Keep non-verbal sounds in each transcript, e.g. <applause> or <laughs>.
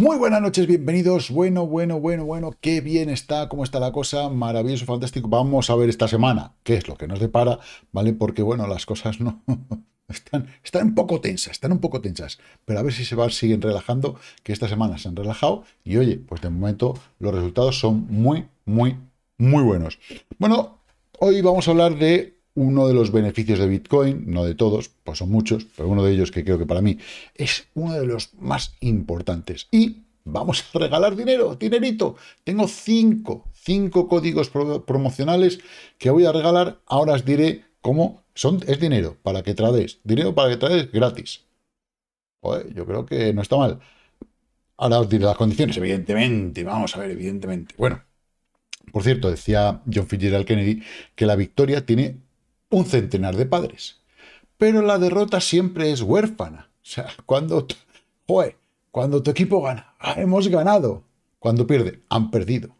Muy buenas noches, bienvenidos. Bueno, bueno, bueno, bueno, qué bien está, cómo está la cosa, maravilloso, fantástico. Vamos a ver esta semana qué es lo que nos depara, ¿vale? Porque, bueno, las cosas no. <laughs> Están, están un poco tensas, están un poco tensas, pero a ver si se van, siguen relajando, que esta semana se han relajado y oye, pues de momento los resultados son muy, muy, muy buenos. Bueno, hoy vamos a hablar de uno de los beneficios de Bitcoin, no de todos, pues son muchos, pero uno de ellos que creo que para mí es uno de los más importantes. Y vamos a regalar dinero, dinerito. Tengo cinco, cinco códigos promocionales que voy a regalar. Ahora os diré cómo son, es dinero para que trades, dinero para que trades gratis. yo creo que no está mal. Ahora os diré las condiciones, evidentemente, vamos a ver, evidentemente. Bueno, por cierto, decía John Fitzgerald Kennedy que la victoria tiene un centenar de padres. Pero la derrota siempre es huérfana. O sea, cuando, cuando tu equipo gana, ah, hemos ganado. Cuando pierde, han perdido.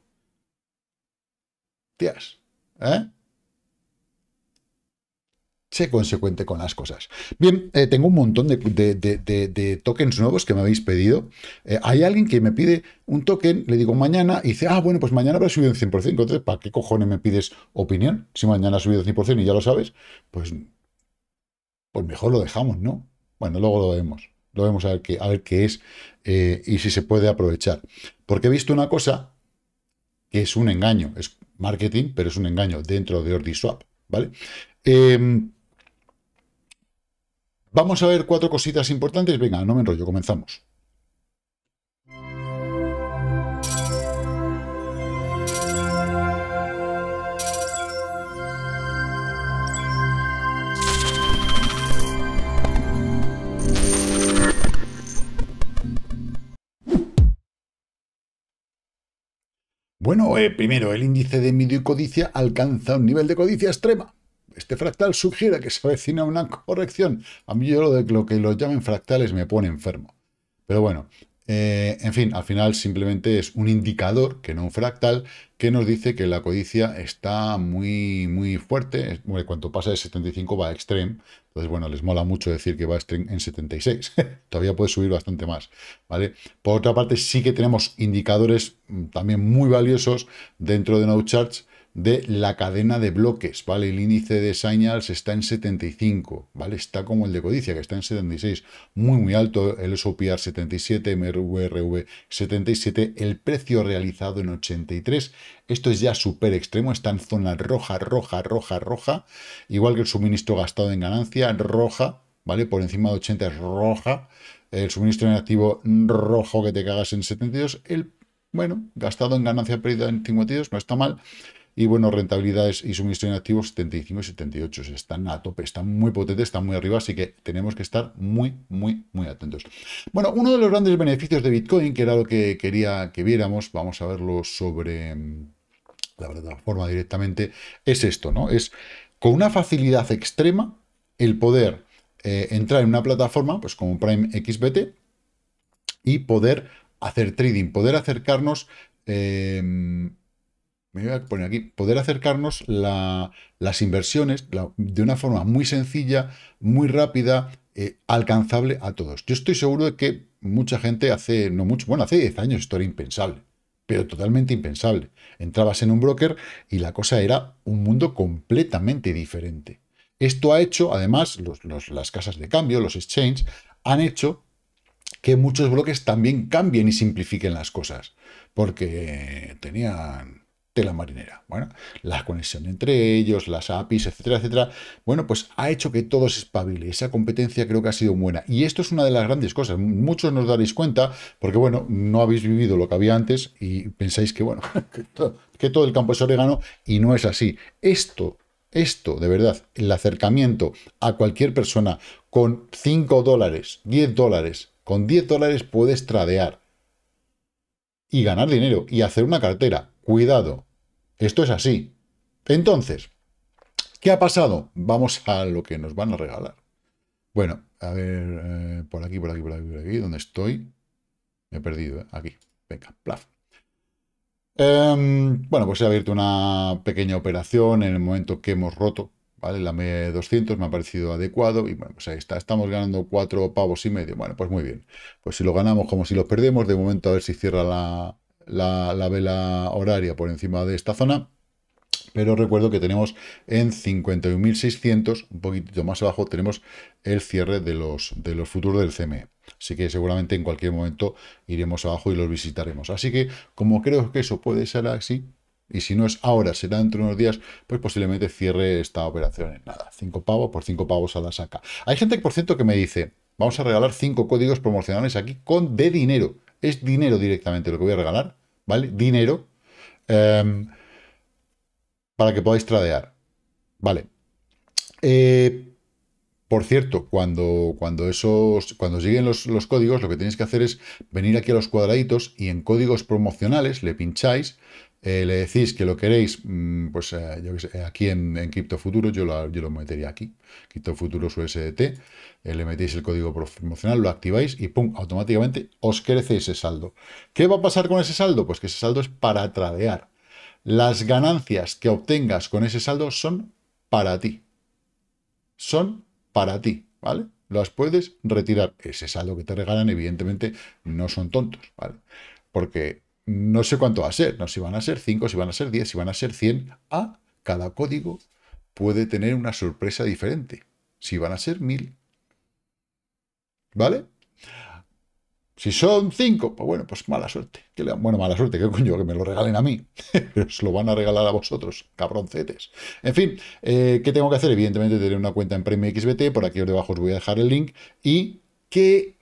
Tías, ¿eh? sé consecuente con las cosas. Bien, eh, tengo un montón de, tokens nuevos que me habéis pedido. Eh, hay alguien que me pide un token, le digo mañana, y dice, ah, bueno, pues mañana habrá subido el 100%. Entonces, ¿para qué cojones me pides opinión? Si mañana ha subido un 100% y ya lo sabes, pues, pues, mejor lo dejamos, ¿no? Bueno, luego lo vemos. Lo vemos a ver qué, es eh, y si se puede aprovechar. Porque he visto una cosa que es un engaño. Es marketing, pero es un engaño dentro de OrdiSwap, ¿vale? Em, Vamos a ver cuatro cositas importantes. Venga, no me enrollo, comenzamos. Bueno, eh, primero, el índice de medio y codicia alcanza un nivel de codicia extrema. Este fractal sugiere que se avecina una corrección. A mí yo lo de lo que los llamen fractales me pone enfermo. Pero bueno, eh, en fin, al final simplemente es un indicador, que no un fractal, que nos dice que la codicia está muy, muy fuerte. cuanto pasa de 75 va a extreme. Entonces, bueno, les mola mucho decir que va a extreme en 76. <laughs> Todavía puede subir bastante más, ¿vale? Por otra parte, sí que tenemos indicadores mm, también muy valiosos dentro de No de la cadena de bloques, ¿vale? El índice de Signals está en 75, ¿vale? Está como el de Codicia, que está en 76, muy muy alto, el SOPR 77, MRV 77, el precio realizado en 83, esto es ya súper extremo, está en zona roja, roja, roja, roja, igual que el suministro gastado en ganancia, roja, ¿vale? Por encima de 80 es roja, el suministro en activo rojo que te cagas en 72, el, bueno, gastado en ganancia perdida en 52, no está mal, y bueno, rentabilidades y suministro en activos 75 y 78. Están a tope, están muy potentes, están muy arriba, así que tenemos que estar muy, muy, muy atentos. Bueno, uno de los grandes beneficios de Bitcoin, que era lo que quería que viéramos, vamos a verlo sobre mm, la plataforma directamente, es esto, ¿no? Es con una facilidad extrema el poder eh, entrar en una plataforma, pues como Prime XBT, y poder hacer trading, poder acercarnos eh, me voy a poner aquí, poder acercarnos las inversiones de una forma muy sencilla, muy rápida, eh, alcanzable a todos. Yo estoy seguro de que mucha gente hace, no mucho, bueno, hace 10 años esto era impensable, pero totalmente impensable. Entrabas en un broker y la cosa era un mundo completamente diferente. Esto ha hecho, además, las casas de cambio, los exchanges, han hecho que muchos bloques también cambien y simplifiquen las cosas. Porque tenían tela marinera. Bueno, la conexión entre ellos, las APIs, etcétera, etcétera. Bueno, pues ha hecho que todo se espabile. Esa competencia creo que ha sido buena. Y esto es una de las grandes cosas. Muchos nos daréis cuenta, porque bueno, no habéis vivido lo que había antes y pensáis que bueno, <laughs> que todo, el campo es orégano y no es así. Esto esto, de verdad, el acercamiento a cualquier persona con 5 dólares, 10 dólares, con 10 dólares puedes tradear y ganar dinero y hacer una cartera. Cuidado, esto es así. Entonces, ¿qué ha pasado? Vamos a lo que nos van a regalar. Bueno, a ver, eh, por aquí, por aquí, por aquí, por aquí, ¿dónde estoy? Me he perdido, ¿eh? aquí. Venga, plaf. Em, bueno, pues he abierto una pequeña operación en el momento que hemos roto, ¿vale? La media 200 me ha parecido adecuado y bueno, pues ahí está. Estamos ganando cuatro pavos y medio. Bueno, pues muy bien. Pues si lo ganamos como si lo perdemos, de momento a ver si cierra la, la, vela horaria por encima de esta zona. Pero recuerdo que tenemos en 51.600, un poquitito más abajo, tenemos el cierre de los, de los futuros del CME. Así que seguramente en cualquier momento iremos abajo y los visitaremos. Así que como creo que eso puede ser así, y si no es ahora, será dentro de unos días, pues posiblemente cierre esta operación en nada. 5 pavos, por 5 pavos a la saca. Hay gente, por cierto, que me dice, vamos a regalar 5 códigos promocionales aquí con de dinero. Es dinero directamente lo que voy a regalar ¿vale? Dinero em, para que podáis tradear, ¿vale? Eh, por cierto, cuando, cuando, esos, cuando lleguen los, los, códigos, lo que tenéis que hacer es venir aquí a los cuadraditos y en códigos promocionales le pincháis eh, le decís que lo queréis, mm, pues eh, yo aquí en, en Futuro. yo lo, yo lo metería aquí, futuros USDT, eh, le metéis el código promocional, lo activáis y pum, automáticamente os crece ese saldo. ¿Qué va a pasar con ese saldo? Pues que ese saldo es para tradear. Las ganancias que obtengas con ese saldo son para ti. Son para ti, ¿vale? Las puedes retirar. Ese saldo que te regalan, evidentemente, no son tontos, ¿vale? Porque no sé cuánto va a ser, no si van a ser 5, si van a ser 10, si van a ser 100. A cada código puede tener una sorpresa diferente. Si van a ser 1000. ¿Vale? Si son 5, pues bueno, pues mala suerte. bueno, mala suerte, qué coño, que me lo regalen a mí. <laughs> Pero os lo van a regalar a vosotros, cabroncetes. En fin, eh, ¿qué tengo que hacer? Evidentemente tener una cuenta en Premium XBT, por aquí debajo os voy a dejar el link. Y que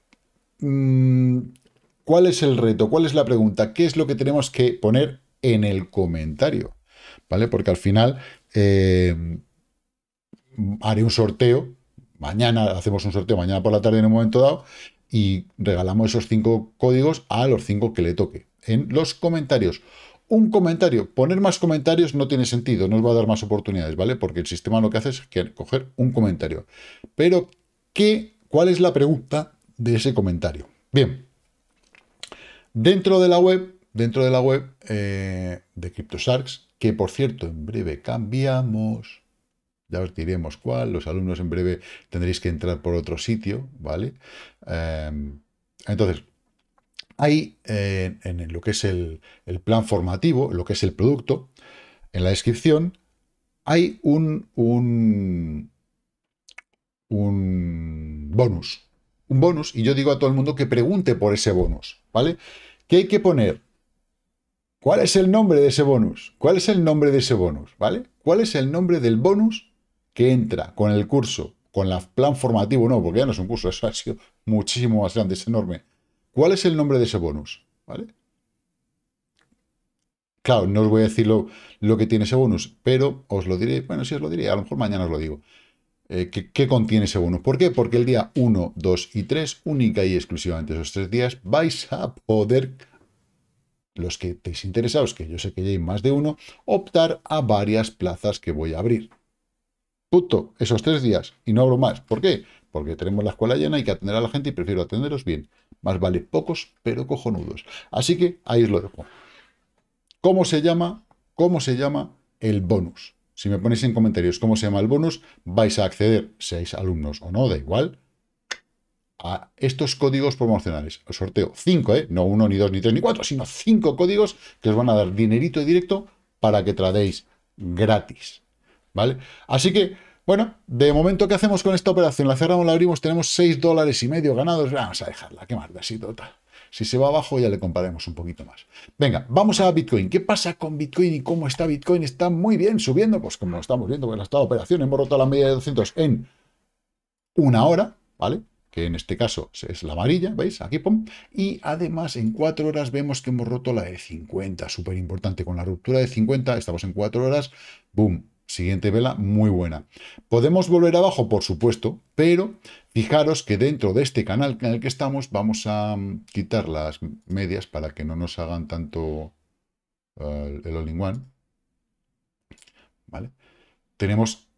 mm, ¿Cuál es el reto? ¿Cuál es la pregunta? ¿Qué es lo que tenemos que poner en el comentario? ¿Vale? Porque al final eh, haré un sorteo. Mañana hacemos un sorteo, mañana por la tarde en un momento dado, y regalamos esos cinco códigos a los cinco que le toque. En los comentarios. Un comentario. Poner más comentarios no tiene sentido, no os va a dar más oportunidades, ¿vale? Porque el sistema lo que hace es coger un comentario. Pero, ¿qué, ¿cuál es la pregunta de ese comentario? Bien. Dentro de la web, dentro de la web eh, de CryptoSharks, que por cierto, en breve cambiamos. Ya os diremos cuál. Los alumnos en breve tendréis que entrar por otro sitio, ¿vale? Em, entonces, ahí, en lo que es el, plan formativo, lo que es el producto, en la descripción, hay un, un, un bonus. Un bonus, y yo digo a todo el mundo que pregunte por ese bonus. ¿vale? ¿Qué hay que poner? ¿Cuál es el nombre de ese bonus? ¿Cuál es el nombre de ese bonus? ¿Vale? ¿Cuál es el nombre del bonus que entra con el curso? Con el plan formativo, no, porque ya no es un curso, eso ha sido muchísimo más grande, es enorme. ¿Cuál es el nombre de ese bonus? ¿Vale? Claro, no os voy a decir lo, lo que tiene ese bonus, pero os lo diré, bueno, sí os lo diré, a lo mejor mañana os lo digo. Eh, ¿Qué contiene ese bonus. ¿Por qué? Porque el día 1, 2 y 3, única y exclusivamente esos tres días, vais a poder, los que estéis interesados, que yo sé que ya hay más de uno, optar a varias plazas que voy a abrir. Puto, esos tres días, y no hablo más. ¿Por qué? Porque tenemos la escuela llena, hay que atender a la gente y prefiero atenderos bien. Más vale pocos, pero cojonudos. Así que ahí os lo dejo. ¿Cómo se llama? ¿Cómo se llama el bonus? Si me ponéis en comentarios cómo se llama el bonus, vais a acceder, seáis alumnos o no, da igual, a estos códigos promocionales. Os sorteo 5, ¿eh? no uno, ni dos, ni tres, ni cuatro, sino cinco códigos que os van a dar dinerito directo para que tradéis gratis. ¿Vale? Así que, bueno, de momento, ¿qué hacemos con esta operación? La cerramos, la abrimos, tenemos 6 dólares y medio ganados. Vamos a dejarla, qué así total. Si se va abajo ya le comparemos un poquito más. Venga, vamos a Bitcoin. ¿Qué pasa con Bitcoin y cómo está Bitcoin? Está muy bien subiendo, pues como estamos viendo con esta operación, hemos roto la media de 200 en una hora, ¿vale? que en este caso es la amarilla, ¿veis? Aquí, pum. Y además, en cuatro horas vemos que hemos roto la de 50, súper importante. Con la ruptura de 50, estamos en cuatro horas, boom, Siguiente vela, muy buena. ¿Podemos volver abajo? Por supuesto, pero fijaros que dentro de este canal en el que estamos vamos a mm, quitar las medias para que no nos hagan tanto eh, el all one. ¿Vale? Tenemos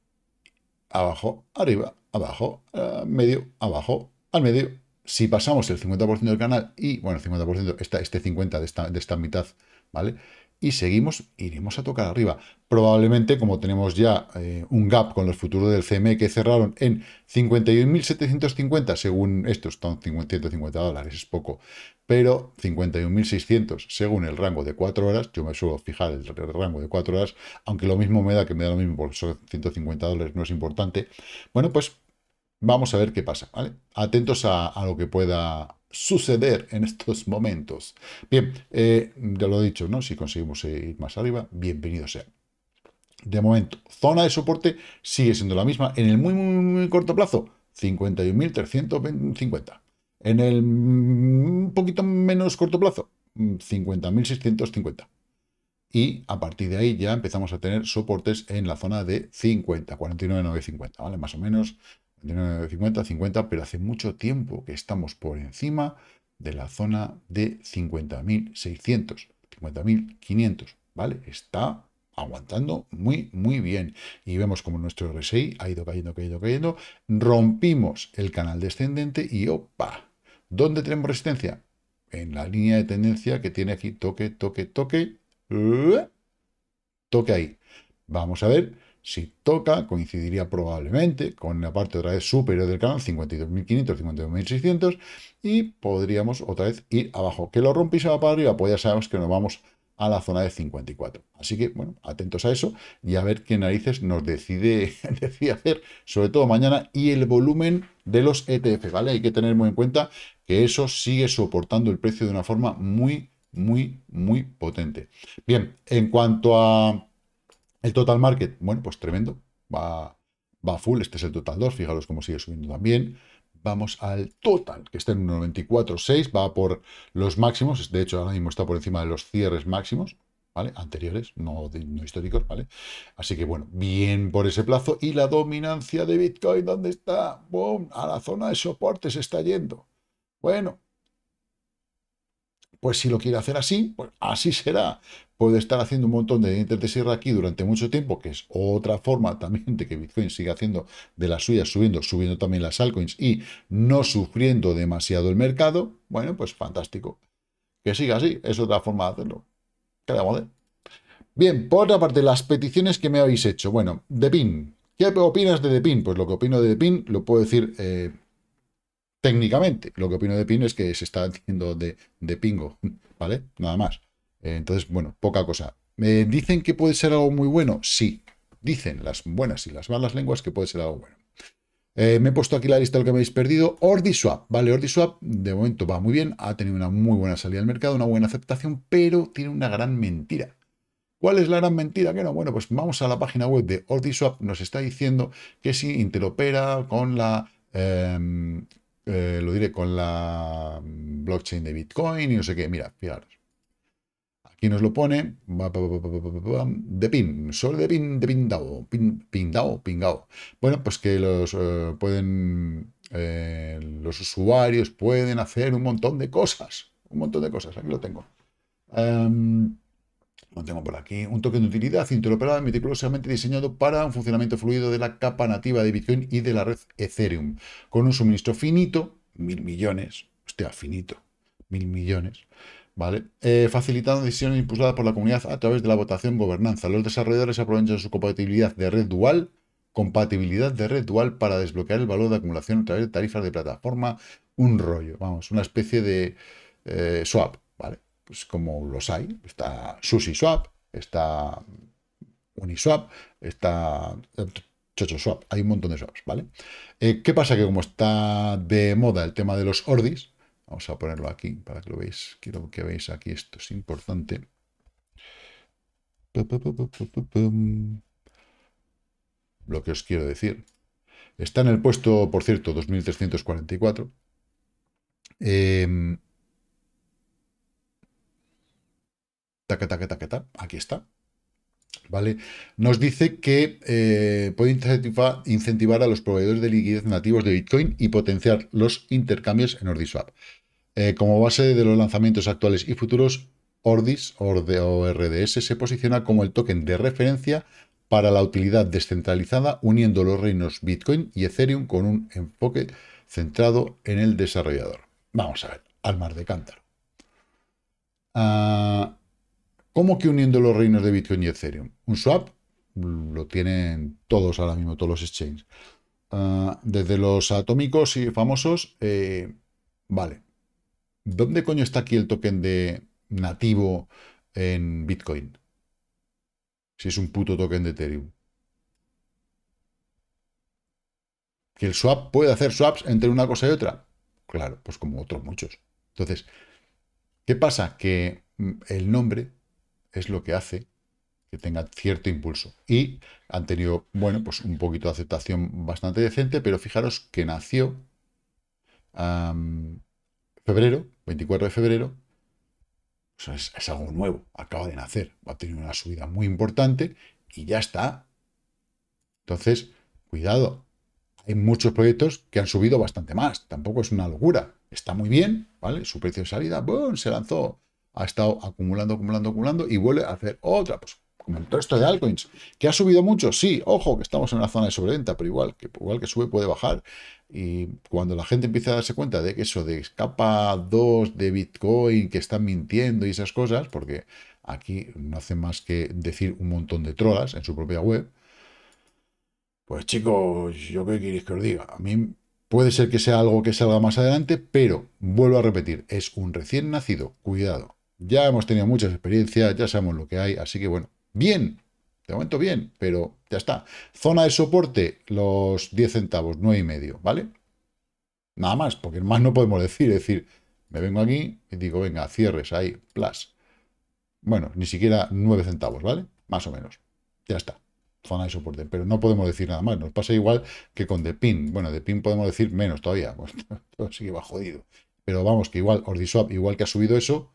abajo, arriba, abajo, eh, medio, abajo, al medio. Si pasamos el 50% del canal y, bueno, el 50%, está este 50% de esta, de esta mitad, ¿vale? y seguimos, iremos a tocar arriba. Probablemente, como tenemos ya eh, un gap con los futuros del CME que cerraron en 51.750, según estos, son 150 dólares, es poco, pero 51.600, según el rango de 4 horas, yo me suelo fijar el rango de 4 horas, aunque lo mismo me da que me da lo mismo, porque son 150 dólares, no es importante. Bueno, pues vamos a ver qué pasa, ¿vale? Atentos a, a lo que pueda suceder en estos momentos. Bien, eh, ya lo he dicho, ¿no? Si conseguimos eh, ir más arriba, bienvenido sea. De momento, zona de soporte sigue siendo la misma. En el muy, muy, muy corto plazo, 51.350. En el mm, un poquito menos corto plazo, 50.650. Mm, y a partir de ahí ya empezamos a tener soportes en la zona de 50, 49.950, ¿vale? Más o menos de 50 50, pero hace mucho tiempo que estamos por encima de la zona de 50.600, 50.500, ¿vale? Está aguantando muy, muy bien. Y vemos como nuestro RSI ha ido cayendo, cayendo, cayendo. Rompimos el canal descendente y ¡opa! ¿Dónde tenemos resistencia? En la línea de tendencia que tiene aquí toque, toque, toque. Toque ahí. Vamos a ver si toca, coincidiría probablemente con la parte otra vez superior del canal, 52.500, 52.600, y podríamos otra vez ir abajo. Que lo rompe y se va para arriba, pues ya sabemos que nos vamos a la zona de 54. Así que, bueno, atentos a eso y a ver qué narices nos decide, <laughs> decide hacer, sobre todo mañana, y el volumen de los ETF, ¿vale? Hay que tener muy en cuenta que eso sigue soportando el precio de una forma muy, muy, muy potente. Bien, en cuanto a el total market, bueno, pues tremendo. Va, va full. Este es el total 2. Fijaros cómo sigue subiendo también. Vamos al total, que está en 94.6, Va por los máximos. De hecho, ahora mismo está por encima de los cierres máximos. ¿Vale? Anteriores, no, no históricos, ¿vale? Así que, bueno, bien por ese plazo. Y la dominancia de Bitcoin, ¿dónde está? ¡Bum! A la zona de soportes está yendo. Bueno, pues si lo quiere hacer así, pues así será. Puede estar haciendo un montón de dientes de sierra aquí durante mucho tiempo, que es otra forma también de que Bitcoin siga haciendo de las suyas, subiendo, subiendo también las altcoins y no sufriendo demasiado el mercado. Bueno, pues fantástico. Que siga así, es otra forma de hacerlo. ¿Qué le Bien, por otra parte, las peticiones que me habéis hecho. Bueno, Pin. ¿Qué opinas de Pin? Pues lo que opino de Pin lo puedo decir eh, técnicamente. Lo que opino de Pino es que se está haciendo de, pingo, <laughs> ¿vale? Nada más. Eh, entonces, bueno, poca cosa. Eh, ¿Dicen que puede ser algo muy bueno? Sí. Dicen las buenas y las malas lenguas que puede ser algo bueno. Eh, me he puesto aquí la lista de lo que me habéis perdido. OrdiSwap, ¿vale? OrdiSwap de momento va muy bien, ha tenido una muy buena salida al mercado, una buena aceptación, pero tiene una gran mentira. ¿Cuál es la gran mentira? Que no, bueno, pues vamos a la página web de OrdiSwap, nos está diciendo que si interopera con la eh, eh, lo diré con la blockchain de Bitcoin y no sé qué. Mira, fijaros. Aquí nos lo pone. De pin, Solo de pin, de pindao, pin, pindao, pingao. Bueno, pues que los eh, pueden. Eh, los usuarios pueden hacer un montón de cosas. Un montón de cosas. Aquí lo tengo. Em, lo tengo por aquí. Un token de utilidad interoperable meticulosamente diseñado para un funcionamiento fluido de la capa nativa de Bitcoin y de la red Ethereum, con un suministro finito, mil millones, hostia, finito, mil millones, ¿vale? Eh, facilitando decisiones impulsadas por la comunidad a través de la votación gobernanza. Los desarrolladores aprovechan su compatibilidad de red dual, compatibilidad de red dual para desbloquear el valor de acumulación a través de tarifas de plataforma, un rollo, vamos, una especie de eh, swap, ¿vale? Pues, como los hay, está SushiSwap, está Uniswap, está eh, ChochoSwap, hay un montón de swaps, ¿vale? Eh, ¿Qué pasa? Que como está de moda el tema de los ordis, vamos a ponerlo aquí para que lo veáis, quiero que veáis aquí, esto es importante. Lo que os quiero decir. Está en el puesto, por cierto, 2344. Eh, em, aquí está. ¿Vale? Nos dice que eh, puede incentivar a los proveedores de liquidez nativos de Bitcoin y potenciar los intercambios en OrdiSwap. Eh, como base de los lanzamientos actuales y futuros, Ordis o RDS se posiciona como el token de referencia para la utilidad descentralizada, uniendo los reinos Bitcoin y Ethereum con un enfoque centrado en el desarrollador. Vamos a ver, al mar de cántaro. Ah, ¿Cómo que uniendo los reinos de Bitcoin y Ethereum? Un swap lo tienen todos ahora mismo, todos los exchanges. Ah, desde los atómicos y famosos, eh, vale. ¿Dónde coño está aquí el token de nativo en Bitcoin? Si es un puto token de Ethereum. ¿Que el swap puede hacer swaps entre una cosa y otra? Claro, pues como otros muchos. Entonces, ¿qué pasa? Que mm, el nombre es lo que hace que tenga cierto impulso. Y han tenido, bueno, pues un poquito de aceptación bastante decente, pero fijaros que nació febrero, 24 de febrero, es, algo nuevo, acaba de nacer, va a tener una subida muy importante y ya está. Entonces, cuidado, hay muchos proyectos que han subido bastante más, tampoco es una locura, está muy bien, ¿vale? Su precio de salida, ¡boom!, se lanzó ha estado acumulando, acumulando, acumulando y vuelve a hacer otra, pues como el resto de altcoins. ¿Que ha subido mucho? Sí, ojo, que estamos en una zona de sobreventa, pero igual que, igual que sube puede bajar. Y cuando la gente empieza a darse cuenta de que eso de escapa 2 de Bitcoin, que están mintiendo y esas cosas, porque aquí no hace más que decir un montón de trolas en su propia web, pues chicos, yo qué queréis que os diga. A mí puede ser que sea algo que salga más adelante, pero vuelvo a repetir, es un recién nacido, cuidado. Ya hemos tenido muchas experiencias, ya sabemos lo que hay, así que bueno, bien, de momento bien, pero ya está. Zona de soporte, los 10 centavos, 9 y medio, ¿vale? Nada más, porque más no podemos decir, es decir, me vengo aquí y digo, venga, cierres ahí, plus. Bueno, ni siquiera 9 centavos, ¿vale? Más o menos. Ya está. Zona de soporte. Pero no podemos decir nada más. Nos pasa igual que con The Pin. Bueno, The Pin podemos decir menos todavía. <laughs> Pues todo que va jodido. Pero vamos, que igual, Ordiswap, igual que ha subido eso,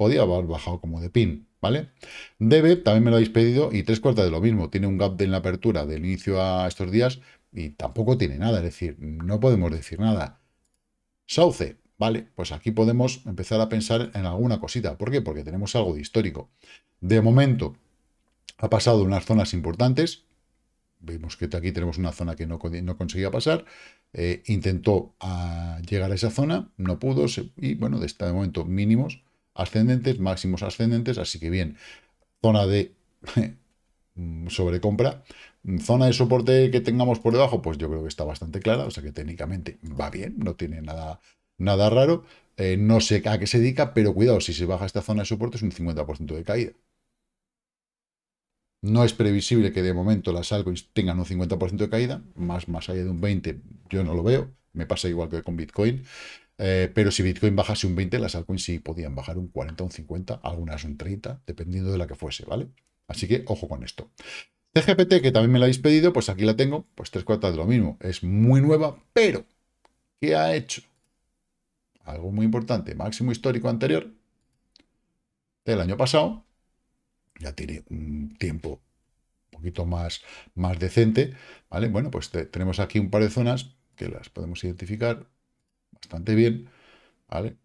podía haber bajado como de pin, ¿vale? Debe, también me lo habéis pedido, y tres cuartas de lo mismo, tiene un gap en la apertura del inicio a estos días y tampoco tiene nada, es decir, no podemos decir nada. Sauce, vale, pues aquí podemos empezar a pensar en alguna cosita, ¿por qué? Porque tenemos algo de histórico. De momento, ha pasado unas zonas importantes, vemos que aquí tenemos una zona que no, conseguía pasar, eh, intentó ah, llegar a esa zona, no pudo, y bueno, de este momento mínimos, ascendentes, máximos ascendentes, así que bien, zona de <laughs> sobrecompra, zona de soporte que tengamos por debajo, pues yo creo que está bastante clara, o sea que técnicamente va bien, no tiene nada, nada raro, eh, no sé a qué se dedica, pero cuidado, si se baja esta zona de soporte es un 50% de caída. No es previsible que de momento las altcoins tengan un 50% de caída, más, más allá de un 20% yo no lo veo, me pasa igual que con Bitcoin, eh, pero si Bitcoin bajase un 20, las altcoins sí podían bajar un 40, un 50, algunas un 30, dependiendo de la que fuese, ¿vale? Así que ojo con esto. CGPT, que también me la habéis pedido, pues aquí la tengo, pues tres cuartas de lo mismo. Es muy nueva, pero ¿qué ha hecho? Algo muy importante, máximo histórico anterior del año pasado. Ya tiene un tiempo un poquito más, más decente, ¿vale? Bueno, pues tenemos aquí un par de zonas que las podemos identificar bastante bien, ¿vale?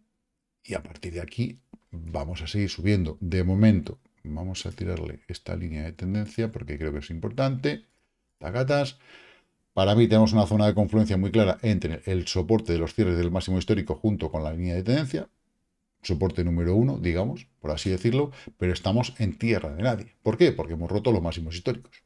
Y a partir de aquí vamos a seguir subiendo. De momento, vamos a tirarle esta línea de tendencia porque creo que es importante. Tacatas. Para mí tenemos una zona de confluencia muy clara entre el soporte de los cierres del máximo histórico junto con la línea de tendencia. Soporte número uno, digamos, por así decirlo, pero estamos en tierra de nadie. ¿Por qué? Porque hemos roto los máximos históricos.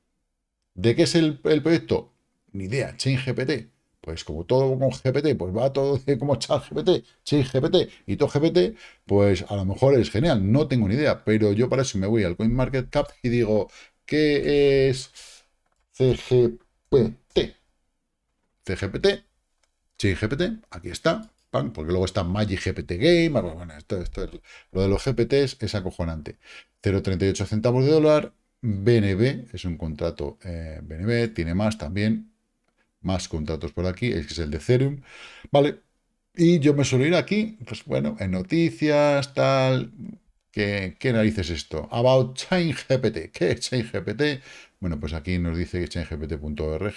¿De qué es el, proyecto? Ni idea, ChainGPT. Pues como todo con GPT, pues va todo de como chat GPT, sí, GPT y todo GPT, pues a lo mejor es genial, no tengo ni idea, pero yo para eso me voy al CoinMarketCap y digo, ¿qué es CGPT? CGPT, sí, GPT, aquí está, porque luego está Magic GPT Game, bueno, esto, lo de los GPTs es acojonante. 0,38 centavos de dólar, BNB, es un contrato BNB, eh, tiene más también, más contratos por aquí, es el de Ethereum, ¿vale? Y yo me suelo ir aquí, pues bueno, en noticias, tal, ¿qué, qué narices esto? About GPT ¿qué es gpt Bueno, pues aquí nos dice que chaingpt.org,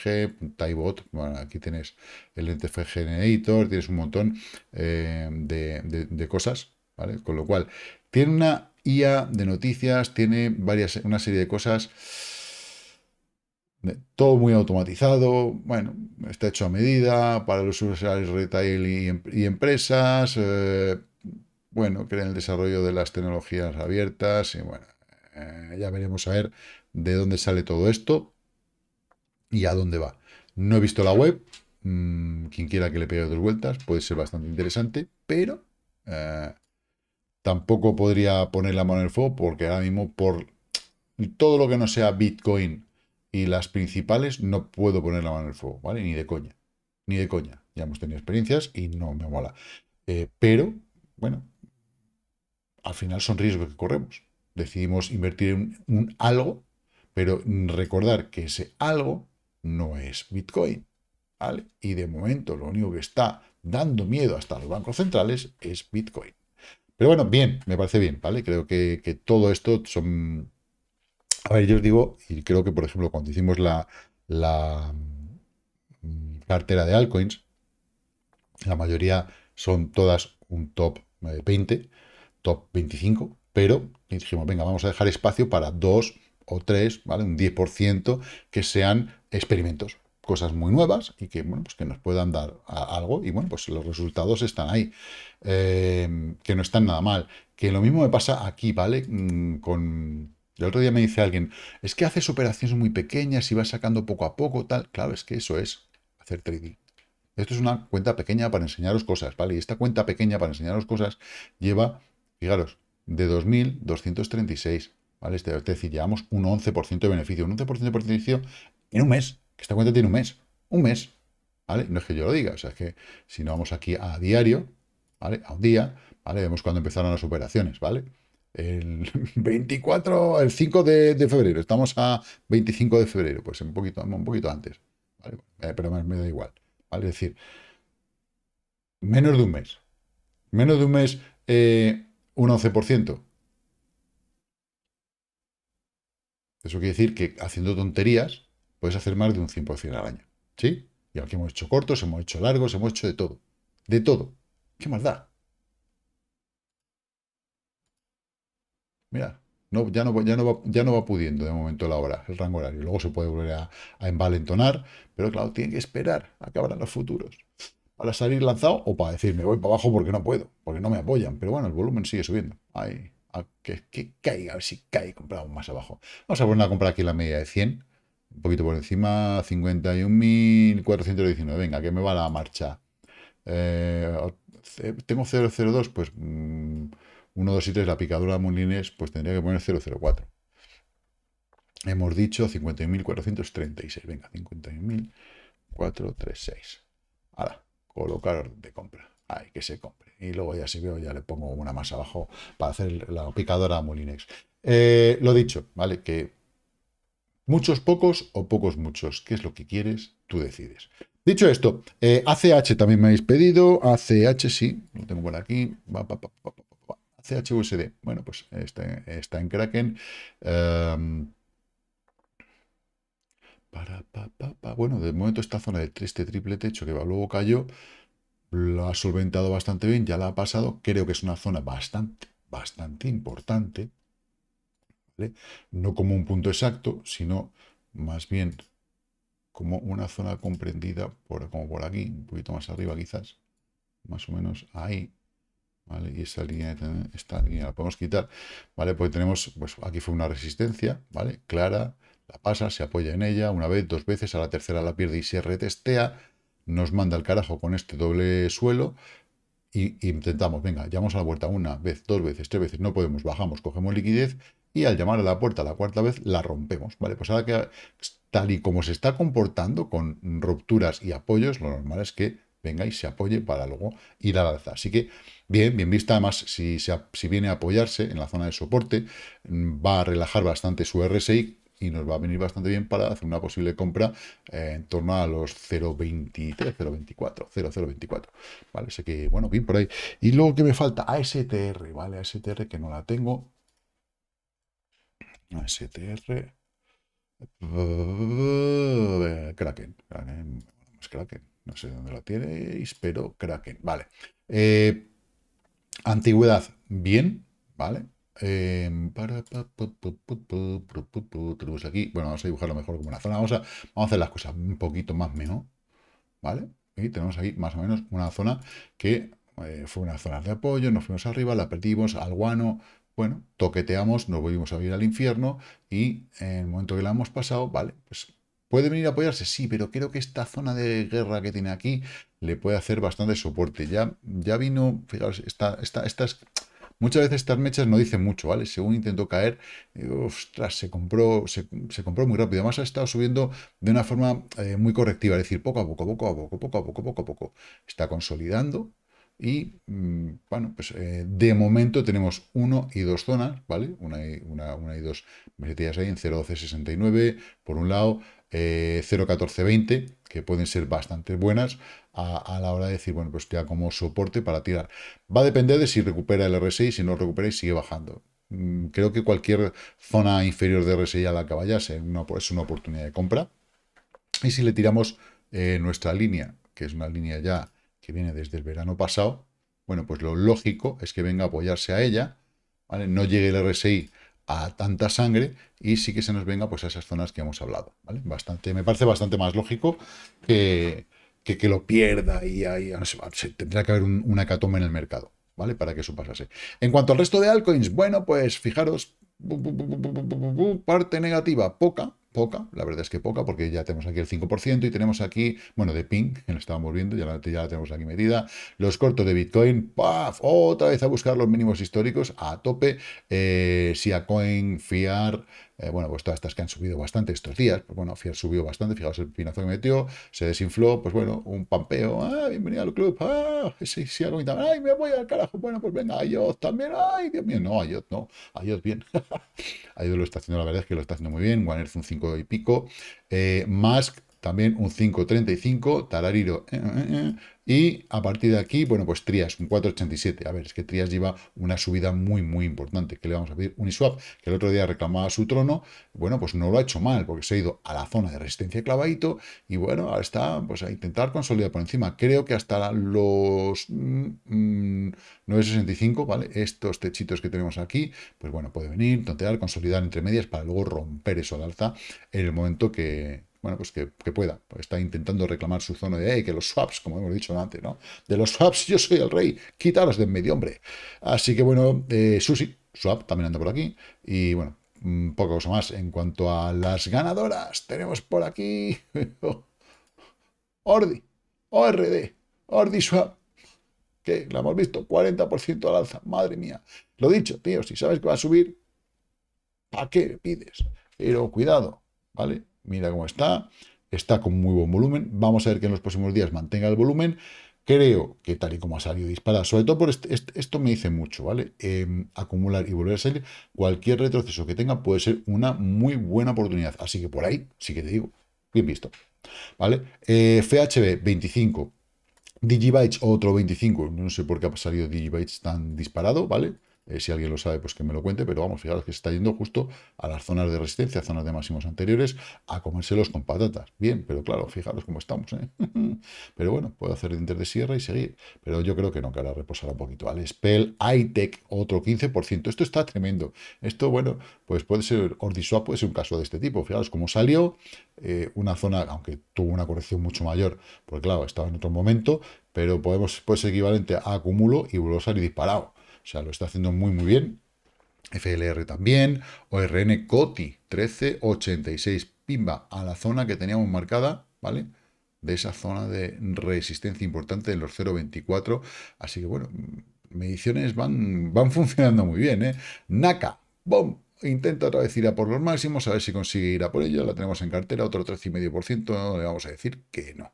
Taibot, bueno, aquí tienes el NTF Generator, tienes un montón eh, de, de cosas, ¿vale? Con lo cual, tiene una IA de noticias, tiene varias, una serie de cosas todo muy automatizado, bueno, está hecho a medida para los usuarios retail y, em-, empresas, eh, bueno, creen el desarrollo de las tecnologías abiertas y bueno, eh, ya veremos a ver de dónde sale todo esto y a dónde va. No he visto la web, mm, quien quiera que le pegue dos vueltas, puede ser bastante interesante, pero eh, tampoco podría poner la mano en el fuego porque ahora mismo por todo lo que no sea Bitcoin y las principales no puedo poner la mano en el fuego, ¿vale? Ni de coña, ni de coña. Ya hemos tenido experiencias y no me mola. Eh, pero, bueno, al final son riesgos que corremos. Decidimos invertir en un algo, pero recordar que ese algo no es Bitcoin, ¿vale? Y de momento lo único que está dando miedo hasta los bancos centrales es Bitcoin. Pero bueno, bien, me parece bien, ¿vale? Creo que, que todo esto son a ver, yo os digo, y creo que por ejemplo cuando hicimos la, mm, cartera de altcoins, la mayoría son todas un top 20, eh, top 25, pero dijimos, venga, vamos a dejar espacio para dos o tres, ¿vale? Un 10% que sean experimentos, cosas muy nuevas y que, bueno, pues que nos puedan dar algo y, bueno, pues los resultados están ahí, eh, que no están nada mal. Que lo mismo me pasa aquí, ¿vale? Mm, con el otro día me dice alguien, es que haces operaciones muy pequeñas y vas sacando poco a poco, tal. Claro, es que eso es hacer trading. Esto es una cuenta pequeña para enseñaros cosas, ¿vale? Y esta cuenta pequeña para enseñaros cosas lleva, fijaros, de 2.236, ¿vale? Es decir, llevamos un 11% de beneficio. Un 11% de beneficio en un mes, que esta cuenta tiene un mes. Un mes, ¿vale? No es que yo lo diga, o sea, es que si no vamos aquí a diario, ¿vale? A un día, ¿vale? Vemos cuando empezaron las operaciones, ¿vale? el 24, <laughs> el 5 de, febrero. Estamos a 25 de febrero, pues un poquito, un poquito antes. Eh, pero me, da igual. ¿vale? Es decir, menos de un mes. Menos de un mes, eh, un 11%. Eso quiere decir que haciendo tonterías puedes hacer más de un 100% al año. ¿Sí? Y aquí hemos hecho cortos, hemos hecho largos, hemos hecho de todo. De todo. ¿Qué más da? Mira, no, ya, no, ya, no va, pudiendo de momento la hora, el rango horario. Luego se puede volver a, envalentonar, pero claro, tiene que esperar a que abran los futuros para salir lanzado o para decir me voy para abajo porque no puedo, porque no me apoyan. Pero bueno, el volumen sigue subiendo. Ay, que, caiga, a ver si cae, compramos más abajo. Vamos a poner a comprar aquí la media de 100, un poquito por encima, 51.419. Venga, que me va la marcha. Eh, tengo 002, pues... Mm, 1, 2 y 3, la picadura de pues tendría que poner 004. Hemos dicho 51.436. Venga, 51.436. Ahora, colocar de compra. Ahí, que se compre. Y luego ya si veo, ya le pongo una más abajo para hacer la picadora a Molinex. Eh, lo dicho, ¿vale? Que muchos pocos o pocos muchos. ¿Qué es lo que quieres? Tú decides. Dicho esto, ACH eh, también me habéis pedido. ACH, sí, lo tengo por aquí. Va, CHUSD. Bueno, pues está, está en Kraken. Em, para, Bueno, de momento esta zona de triste triple techo que luego cayó, lo ha solventado bastante bien, ya la ha pasado. Creo que es una zona bastante, bastante importante. No como un punto exacto, sino más bien como una zona comprendida por, como por aquí, un poquito más arriba quizás, más o menos ahí, y línea, esta línea la podemos quitar, ¿vale? Porque tenemos, pues aquí fue una resistencia, ¿vale? Clara, la pasa, se apoya en ella, una vez, dos veces, a la tercera la pierde y se retestea, nos manda el carajo con este doble suelo, y intentamos, venga, llamamos a la puerta una vez, dos veces, tres veces, no podemos, bajamos, cogemos liquidez y al llamar a la puerta la cuarta vez la rompemos. Vale, pues ahora que pues, tal y como se está comportando con rupturas y apoyos, lo normal es que venga y se apoye para luego ir la alza. Así que bien, bien vista. Además, si, si viene a apoyarse en la zona de soporte, mm, va a relajar bastante su RSI y nos va a venir bastante bien para hacer una posible compra eh, en torno a los 0.23, 0.24, 0.024. Vale, sé que, bueno, bien por ahí. Y luego, que me falta? ASTR, ¿vale? ASTR que no la tengo. ASTR. Eh, Kraken, Kraken, es Kraken. No sé dónde la tienes, pero Kraken. Vale. Eh, antigüedad, bien, ¿vale? para, aquí. Bueno, vamos a dibujarlo mejor como una zona. Vamos a, vamos a hacer las cosas un poquito más menos, ¿Vale? Y tenemos aquí más o menos una zona que eh, fue una zona de apoyo. Nos fuimos arriba, la perdimos al guano. Bueno, toqueteamos, nos volvimos a ir al infierno. Y en el momento que la hemos pasado, vale, pues ¿Puede venir a apoyarse? Sí, pero creo que esta zona de guerra que tiene aquí le puede hacer bastante soporte. Ya, ya vino, fijaros, estas... Muchas veces estas mechas no dicen mucho, ¿vale? Según intentó caer, eh, ostras, se compró, se, compró muy rápido. Además ha estado subiendo de una forma eh, muy correctiva, es decir, poco a poco, poco a poco, poco a poco, poco a poco. Está consolidando, y mm, bueno, pues eh, de momento tenemos uno y dos zonas, ¿vale? Una y, una, y dos mesetillas ahí en 0.1269, por un lado, 0.1420, eh, que pueden ser bastante buenas a, la hora de decir, bueno, pues ya como soporte para tirar. Va a depender de si recupera el RSI, si no lo recupera y sigue bajando. Mm, creo que cualquier zona inferior de RSI a la que vaya pues, es una oportunidad de compra. Y si le tiramos eh, nuestra línea, que es una línea ya que viene desde el verano pasado, bueno, pues lo lógico es que venga a apoyarse a ella, ¿vale? No llegue el RSI a tanta sangre y sí que se nos venga pues a esas zonas que hemos hablado, ¿vale? Bastante, me parece bastante más lógico que, que, lo pierda y ahí no tendría que haber un, una catoma en el mercado, ¿vale? Para que eso pasase. En cuanto al resto de altcoins, bueno, pues fijaros, parte negativa, poca, poca, la verdad es que poca, porque ya tenemos aquí el 5% y tenemos aquí, bueno, de ping, que lo estábamos viendo, ya la, ya tenemos aquí medida, los cortos de Bitcoin, ¡paf! Otra vez a buscar los mínimos históricos a tope, eh, Coin, Fiar, eh, bueno, pues todas estas que han subido bastante estos días, pues bueno, Fiat subió bastante, fijaos el pinazo que metió, se desinfló, pues bueno, un pampeo, ah, bienvenido al club, ah, sí, sí, algo ay, me voy al carajo, bueno, pues venga, Ayot también, ay, Dios mío, no, Ayot no, Ayot bien, Ayot <laughs> lo está haciendo, la verdad es que lo está haciendo muy bien, One Earth un 5 y pico, eh, Musk también un 5.35, Tarariro, eh, eh, eh, y a partir de aquí, bueno, pues Trias, un 4.87. A ver, es que Trias lleva una subida muy, muy importante. ¿Qué le vamos a pedir? Uniswap, que el otro día reclamaba su trono, bueno, pues no lo ha hecho mal, porque se ha ido a la zona de resistencia clavadito, y bueno, ahora está, pues a intentar consolidar por encima. Creo que hasta los 9.65, mm, mm, ¿vale? Estos techitos que tenemos aquí, pues bueno, puede venir, tontear, consolidar entre medias, para luego romper eso al alza en el momento que bueno, pues que, pueda. Pues está intentando reclamar su zona de hey, que los swaps, como hemos dicho antes, ¿no? De los swaps yo soy el rey, quítalos de en medio, hombre. Así que bueno, eh, Susi, swap, también anda por aquí. Y bueno, mm, poca cosa más. En cuanto a las ganadoras, tenemos por aquí <laughs> Ordi, ORD, Ordi Swap, que la hemos visto, 40% al alza, madre mía. Lo dicho, tío, si sabes que va a subir, ¿para qué pides? Pero cuidado, ¿vale? mira cómo está, está con muy buen volumen, vamos a ver que en los próximos días mantenga el volumen, creo que tal y como ha salido disparado, sobre todo por este, esto me dice mucho, ¿vale? Em, acumular y volver a salir, cualquier retroceso que tenga puede ser una muy buena oportunidad, así que por ahí sí que te digo, bien visto, ¿vale? Eh, FHB 25, Digibytes otro 25, no sé por qué ha salido Digibytes tan disparado, ¿vale? Eh, si alguien lo sabe, pues que me lo cuente, pero vamos, fijaros que se está yendo justo a las zonas de resistencia, zonas de máximos anteriores, a comérselos con patatas. Bien, pero claro, fijaros cómo estamos. ¿eh? <laughs> pero bueno, puedo hacer inter de sierra y seguir. Pero yo creo que no, que ahora reposará un poquito. Al Spell, ITEC, otro 15%. Esto está tremendo. Esto, bueno, pues puede ser, Ordiswap puede ser un caso de este tipo. Fijaros cómo salió eh, una zona, aunque tuvo una corrección mucho mayor, porque claro, estaba en otro momento, pero podemos, puede ser equivalente a acumulo y vuelvo a salir disparado. O sea, lo está haciendo muy, muy bien. FLR también. ORN COTI 1386. Pimba, a la zona que teníamos marcada, ¿vale? De esa zona de resistencia importante de los 0.24. Así que, bueno, mediciones van, van <laughs> funcionando muy bien, ¿eh? NACA. ¡Bom! intenta otra vez ir a por los máximos, a ver si consigue ir a por ello, la tenemos en cartera, otro 13,5%. le vamos a decir que no.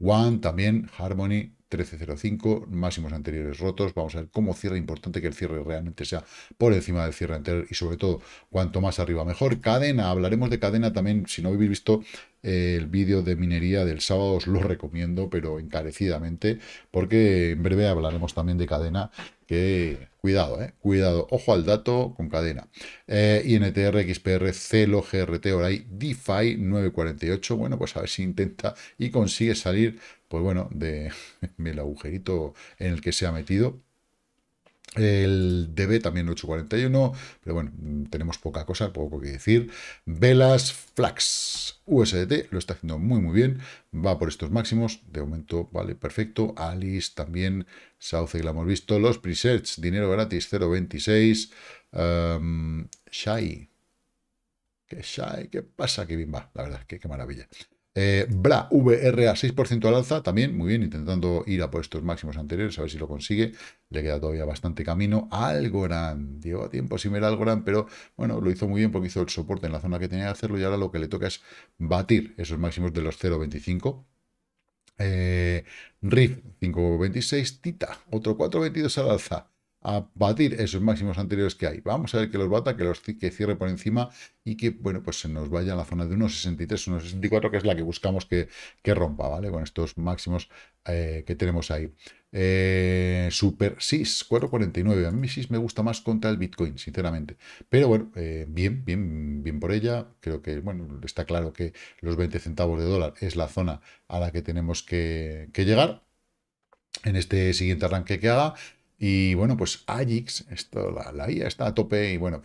One también, Harmony, 13.05, máximos anteriores rotos. Vamos a ver cómo cierra. Importante que el cierre realmente sea por encima del cierre anterior y sobre todo, cuanto más arriba mejor. Cadena, hablaremos de cadena también. Si no habéis visto el vídeo de minería del sábado os lo recomiendo, pero encarecidamente, porque en breve hablaremos también de cadena, que cuidado, eh, cuidado, ojo al dato con cadena. Eh, INTR, XPR, Celo, GRT, DeFi 948, bueno, pues a ver si intenta y consigue salir, pues bueno, de, <laughs> del agujerito en el que se ha metido. El DB también 841, pero bueno, tenemos poca cosa, poco que decir. Velas Flax USDT lo está haciendo muy muy bien, va por estos máximos, de momento vale perfecto. Alice también, Sauce que la hemos visto. Los presets, dinero gratis 0.26. Shai, que Shai, qué pasa, que bien va, la verdad, que qué maravilla. Eh, Bra VRA 6% al alza, también muy bien, intentando ir a por estos máximos anteriores, a ver si lo consigue. Le queda todavía bastante camino. Algorand, llegó a tiempo sin ver Algorand, pero bueno, lo hizo muy bien porque hizo el soporte en la zona que tenía que hacerlo y ahora lo que le toca es batir esos máximos de los 0.25. Eh, RIF 5.26, Tita, otro 4.22 al alza a batir esos máximos anteriores que hay. Vamos a ver que los bata, que los que cierre por encima y que, bueno, pues se nos vaya a la zona de 1.63, 1.64, que es la que buscamos que, rompa, ¿vale? Con estos máximos eh, que tenemos ahí. Eh, Super SIS, 449. A mí sí, me gusta más contra el Bitcoin, sinceramente. Pero bueno, eh, bien, bien, bien por ella. Creo que, bueno, está claro que los 20 centavos de dólar es la zona a la que tenemos que, que llegar en este siguiente arranque que haga. Y bueno, pues Ajix, esto, la, IA está a tope y bueno,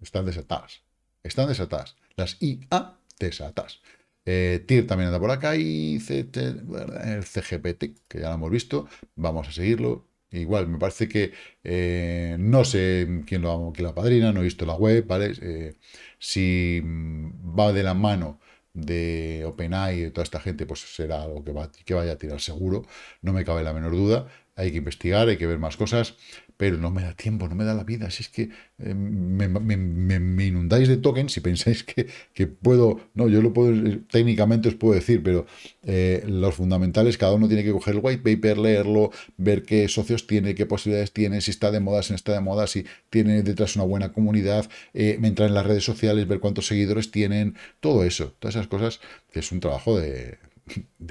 están desatadas. Están desatadas. Las IA desatadas. Eh, TIR también anda por acá y el CGPT, que ya lo hemos visto. Vamos a seguirlo. Igual, me parece que eh, no sé quién lo, quién la padrina, no he visto la web, ¿vale? Eh, si va de la mano de OpenAI y de toda esta gente, pues será algo que, va, que vaya a tirar seguro, no me cabe la menor duda hay que investigar, hay que ver más cosas, pero no me da tiempo, no me da la vida. Si es que eh, me, inundáis de tokens si pensáis que, que, puedo, no, yo lo puedo, eh, técnicamente os puedo decir, pero eh, los fundamentales, cada uno tiene que coger el white paper, leerlo, ver qué socios tiene, qué posibilidades tiene, si está de moda, si no está de moda, si tiene detrás una buena comunidad, me entrar en las redes sociales, ver cuántos seguidores tienen, todo eso, todas esas cosas, que es un trabajo de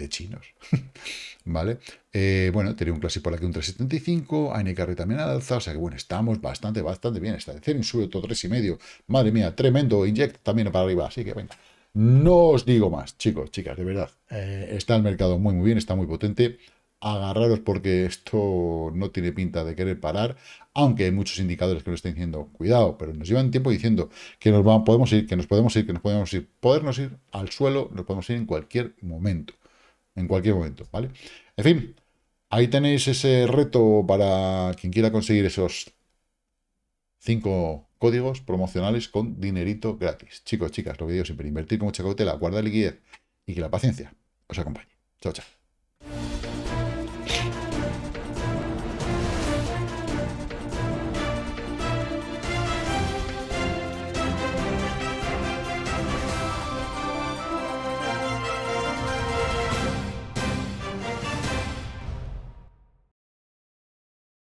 chinos. <laughs> ¿vale? Eh, bueno, tenía un clásico por aquí un 3.75, ANKR también alza, o sea que bueno, estamos bastante, bastante bien. Está un sube otro 3,5, madre mía, tremendo, Inject también para arriba, así que venga. No os digo más, chicos, chicas, de verdad. Eh, está el mercado muy, muy bien, está muy potente. Agarraros porque esto no tiene pinta de querer parar, aunque hay muchos indicadores que lo estén diciendo cuidado, pero nos llevan tiempo diciendo que nos podemos ir, que nos podemos ir, que nos podemos ir, podernos ir al suelo, nos podemos ir en cualquier momento en cualquier momento, ¿vale? En fin, ahí tenéis ese reto para quien quiera conseguir esos cinco códigos promocionales con dinerito gratis. Chicos, chicas, lo que digo siempre, invertir con mucha cautela, guardar liquidez y que la paciencia os acompañe. Chao, chao.